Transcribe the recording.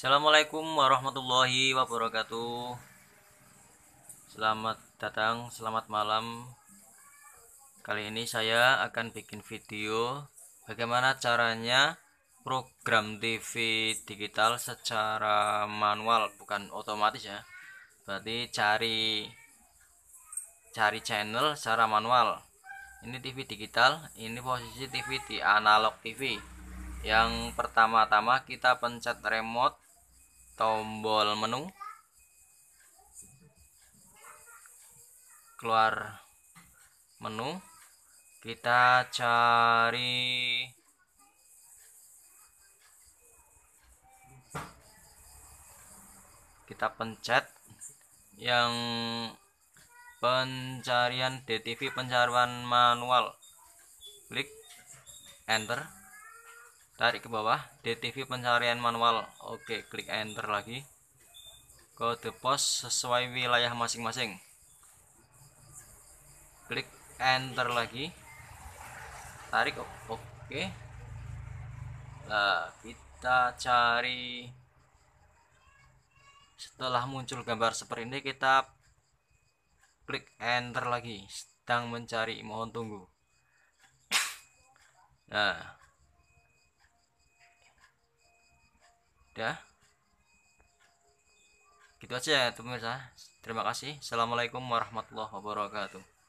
Assalamualaikum warahmatullahi wabarakatuh Selamat datang, selamat malam Kali ini saya akan bikin video Bagaimana caranya program TV digital secara manual Bukan otomatis ya Berarti cari cari channel secara manual ini TV digital ini posisi TV di analog TV yang pertama-tama kita pencet remote tombol menu keluar menu kita cari kita pencet yang pencarian DTV pencarian manual klik enter tarik ke bawah DTV pencarian manual oke klik enter lagi kode pos sesuai wilayah masing-masing klik enter lagi tarik oke nah kita cari setelah muncul gambar seperti ini kita klik enter lagi sedang mencari mohon tunggu nah ya gitu aja ya pemirsa terima kasih assalamualaikum warahmatullahi wabarakatuh